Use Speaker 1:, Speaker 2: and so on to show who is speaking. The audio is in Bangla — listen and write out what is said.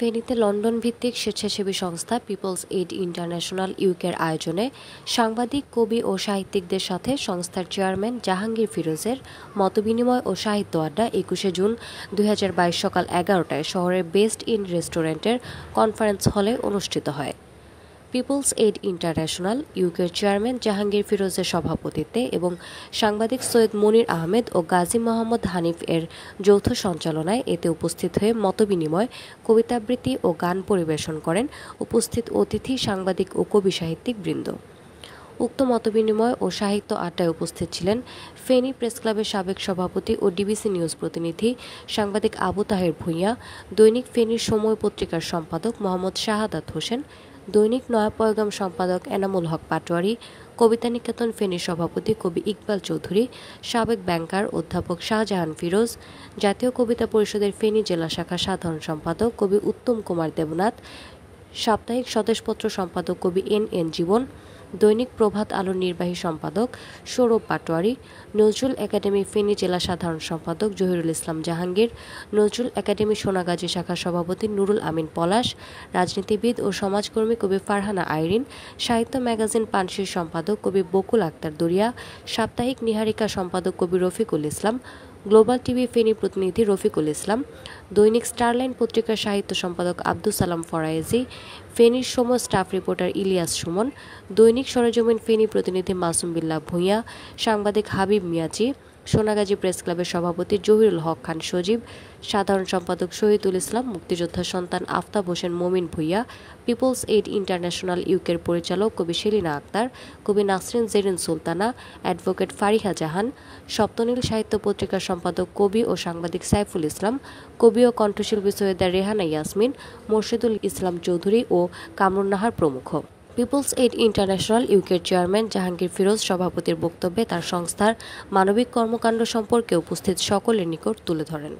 Speaker 1: ফেনীতে লন্ডন ভিত্তিক স্বেচ্ছাসেবী সংস্থা পিপলস এইড ইন্টারন্যাশনাল ইউকের আয়োজনে সাংবাদিক কবি ও সাহিত্যিকদের সাথে সংস্থার চেয়ারম্যান জাহাঙ্গীর ফিরোজের মতবিনিময় ও সাহিত্য আড্ডা একুশে জুন দুই সকাল এগারোটায় শহরের বেস্ট ইন রেস্টুরেন্টের কনফারেন্স হলে অনুষ্ঠিত হয় পিপলস এইড ইন্টারন্যাশনাল ইউকের চেয়ারম্যান জাহাঙ্গীর ফিরোজের সভাপতিত্বে এবং সাংবাদিক সৈয়দ মনির আহমেদ ও গাজী মোহাম্মদ হানিফ এর যৌথ সঞ্চালনায় এতে উপস্থিত হয়ে মতবিনিময় কবিতাবৃত্তি ও গান পরিবেশন করেন উপস্থিত অতিথি সাংবাদিক ও কবি সাহিত্যিক বৃন্দ উক্ত মতবিনিময় ও সাহিত্য আড্ডায় উপস্থিত ছিলেন ফেনী প্রেস ক্লাবের সাবেক সভাপতি ও ডিবিসি নিউজ প্রতিনিধি সাংবাদিক আবু তাহের ভূঁইয়া দৈনিক ফেনীর সময় পত্রিকার সম্পাদক মোহাম্মদ শাহাদাত হোসেন দৈনিক নয়া পয়গাম সম্পাদক এনামুল হক পাটোয়ারি কবিতা নিকেতন ফেনীর সভাপতি কবি ইকবাল চৌধুরী সাবেক ব্যাংকার অধ্যাপক শাহজাহান ফিরোজ জাতীয় কবিতা পরিষদের ফেনী জেলা শাখা সাধারণ সম্পাদক কবি উত্তম কুমার দেবনাথ সাপ্তাহিক স্বদেশপত্র সম্পাদক কবি এন এন জীবন দৈনিক প্রভাত আলোর নির্বাহী সম্পাদক সৌরভ পাটোয়ারি নজরুল একাডেমি ফেনী জেলা সাধারণ সম্পাদক জহিরুল ইসলাম জাহাঙ্গীর নজরুল একাডেমি সোনাগাজী শাখা সভাপতি নুরুল আমিন পলাশ রাজনীতিবিদ ও সমাজকর্মী কবি ফারহানা আইরিন সাহিত্য ম্যাগাজিন পানশির সম্পাদক কবি বকুল আক্তার দরিয়া সাপ্তাহিক নিহারিকা সম্পাদক কবি রফিকুল ইসলাম গ্লোবাল টিভি ফেনী প্রতিনিধি রফিকুল ইসলাম দৈনিক স্টারলাইন পত্রিকার সাহিত্য সম্পাদক আব্দুল সালাম ফরায়েজি ফেনীর সম স্টাফ রিপোর্টার ইলিয়াস সুমন দৈনিক সরজমিন ফেনী প্রতিনিধি মাসুম বিল্লাহ ভূঁইয়া সাংবাদিক হাবিব মিয়াজি সোনাগাজী প্রেস ক্লাবের সভাপতি জহিরুল হক খান সজীব সাধারণ সম্পাদক শহীদুল ইসলাম মুক্তিযোদ্ধা সন্তান আফতাব হোসেন মোমিন ভুইয়া পিপলস এইড ইন্টারন্যাশনাল ইউকের পরিচালক কবি সেলিনা আক্তার কবি নাসরিন জেরিন সুলতানা অ্যাডভোকেট ফারিহা জাহান সপ্তনীল সাহিত্য পত্রিকার সম্পাদক কবি ও সাংবাদিক সাইফুল ইসলাম কবি ও কণ্ঠশিল্পী সৈয়দা রেহানা ইয়াসমিন মোর্শেদুল ইসলাম চৌধুরী ও কামরুন নাহার প্রমুখ পিপলস এইড ইন্টারন্যাশনাল ইউকের চেয়ারম্যান জাহাঙ্গীর ফিরোজ সভাপতির বক্তব্যে তার সংস্থার মানবিক কর্মকাণ্ড সম্পর্কে উপস্থিত সকলের নিকট তুলে ধরেন